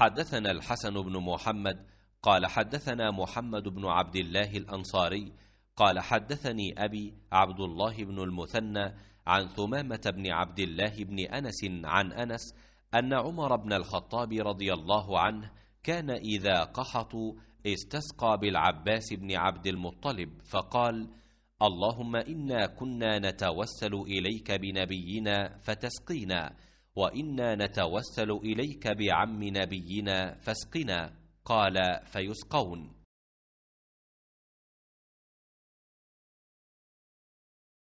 حدثنا الحسن بن محمد قال حدثنا محمد بن عبد الله الأنصاري قال حدثني أبي عبد الله بن المثنى عن ثمامة بن عبد الله بن أنس عن أنس أن عمر بن الخطاب رضي الله عنه كان إذا قحطوا استسقى بالعباس بن عبد المطلب فقال اللهم إنا كنا نتوسل إليك بنبينا فتسقينا وانا نتوسل اليك بعم نبينا فاسقنا قال فيسقون